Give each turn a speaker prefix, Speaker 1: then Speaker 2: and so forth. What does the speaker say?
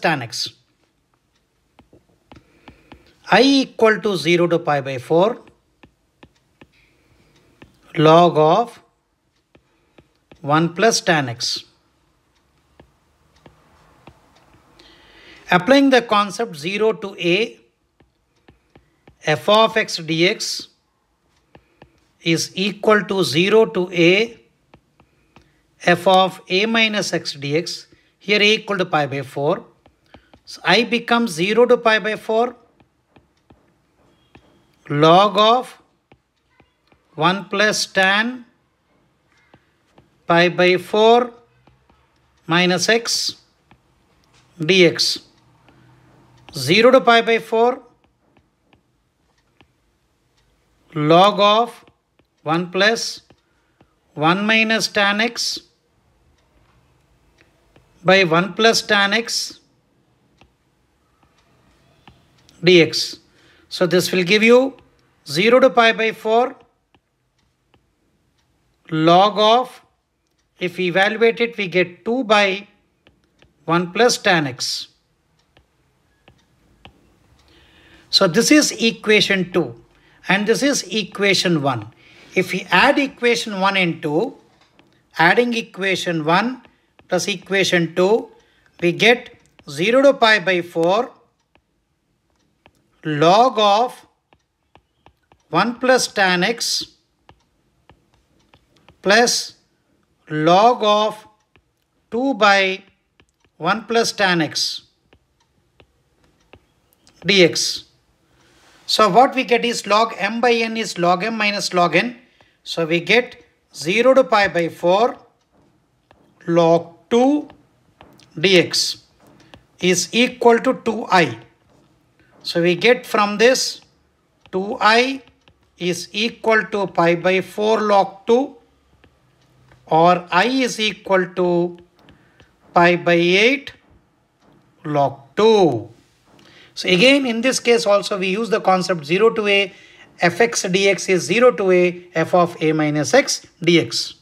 Speaker 1: tan x i equal to 0 to pi by 4 log of 1 plus tan x applying the concept 0 to a f of x dx is equal to 0 to a f of a minus x dx here a equal to pi by 4 so I becomes 0 to pi by 4 log of 1 plus tan pi by 4 minus x dx. 0 to pi by 4 log of 1 plus 1 minus tan x by 1 plus tan x dx. So this will give you 0 to pi by 4 log of if we evaluate it we get 2 by 1 plus tan x. So this is equation 2 and this is equation 1. If we add equation 1 and 2, adding equation 1 plus equation 2, we get 0 to pi by 4 log of 1 plus tan x plus log of 2 by 1 plus tan x dx. So what we get is log m by n is log m minus log n. So we get 0 to pi by 4 log 2 dx is equal to 2i. So we get from this 2i is equal to pi by 4 log 2 or i is equal to pi by 8 log 2. So again in this case also we use the concept 0 to a fx dx is 0 to a f of a minus x dx.